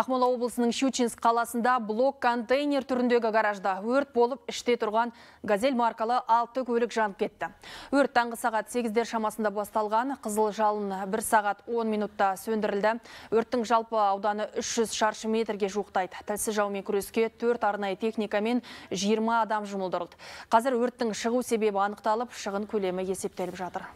Ақмола облысының Щучинск қаласында блок-контейнер түріндегі гаражда өрт болып іште тұрған газель маркалы алты көлік жанып кетті. Өрт таңғы сағат 8-дер шамасында басталған, қызыл жалын 1 сағат 10 минутта сөндірілді. Өрттің жалпы ауданы 300 шаршы метрге жуықтайды. Тілсіз жаумен күреске 4 арнайы техникамен 20 адам жұмылдырылды. Қазір өрттің шығу себебі анықталып, шығын көлемі есептеліп жатыр.